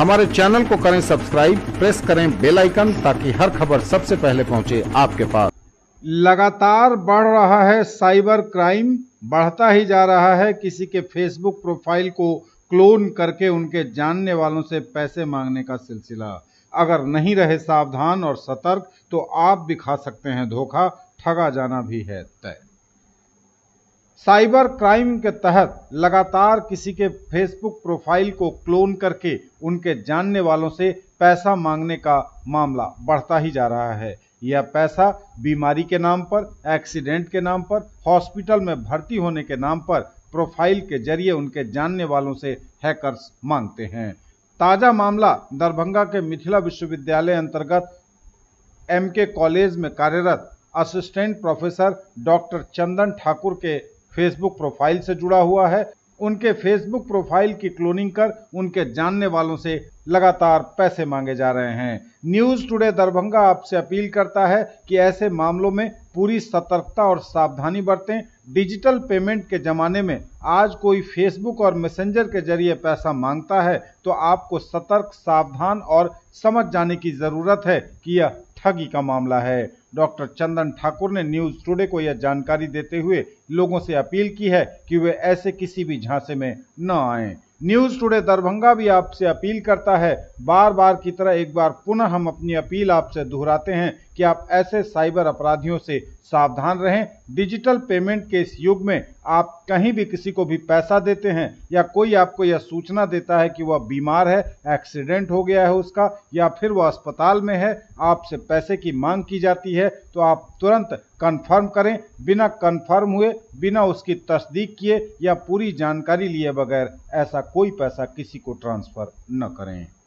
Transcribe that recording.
हमारे चैनल को करें सब्सक्राइब प्रेस करें बेल आइकन ताकि हर खबर सबसे पहले पहुंचे आपके पास लगातार बढ़ रहा है साइबर क्राइम बढ़ता ही जा रहा है किसी के फेसबुक प्रोफाइल को क्लोन करके उनके जानने वालों से पैसे मांगने का सिलसिला अगर नहीं रहे सावधान और सतर्क तो आप भी खा सकते हैं धोखा ठगा जाना भी है तय साइबर क्राइम के तहत लगातार किसी के फेसबुक प्रोफाइल को क्लोन करके उनके जानने वालों से पैसा मांगने का मामला बढ़ता ही जा रहा है यह पैसा बीमारी के नाम पर एक्सीडेंट के नाम पर हॉस्पिटल में भर्ती होने के नाम पर प्रोफाइल के जरिए उनके जानने वालों से हैकर्स मांगते हैं ताज़ा मामला दरभंगा के मिथिला विश्वविद्यालय अंतर्गत एमके कॉलेज में कार्यरत assistant professor doctor Chandan Thakur के फेसबुक प्रोफाइल से जुड़ा हुआ है उनके फेसबुक प्रोफाइल की क्लोनिंग कर उनके जानने वालों से लगातार पैसे मांगे जा रहे हैं न्यूज टुडे दरभंगा आपसे अपील करता है कि ऐसे मामलों में पूरी सतर्कता और सावधानी बरतें डिजिटल पेमेंट के ज़माने में आज कोई फेसबुक और मैसेंजर के जरिए पैसा मांगता है तो आपको सतर्क सावधान और समझ जाने की ज़रूरत है कि यह ठगी का मामला है डॉक्टर चंदन ठाकुर ने न्यूज टुडे को यह जानकारी देते हुए लोगों से अपील की है कि वे ऐसे किसी भी झांसे में न आएं न्यूज़ टुडे दरभंगा भी आपसे अपील करता है बार बार की तरह एक बार पुनः हम अपनी अपील आपसे दोहराते हैं कि आप ऐसे साइबर अपराधियों से सावधान रहें डिजिटल पेमेंट के इस युग में आप कहीं भी किसी को भी पैसा देते हैं या कोई आपको यह सूचना देता है कि वह बीमार है एक्सीडेंट हो गया है उसका या फिर वह अस्पताल में है आपसे पैसे की मांग की जाती है तो आप तुरंत कन्फर्म करें बिना कन्फर्म हुए बिना उसकी तस्दीक किए या पूरी जानकारी लिए बगैर ऐसा कोई पैसा किसी को ट्रांसफ़र न करें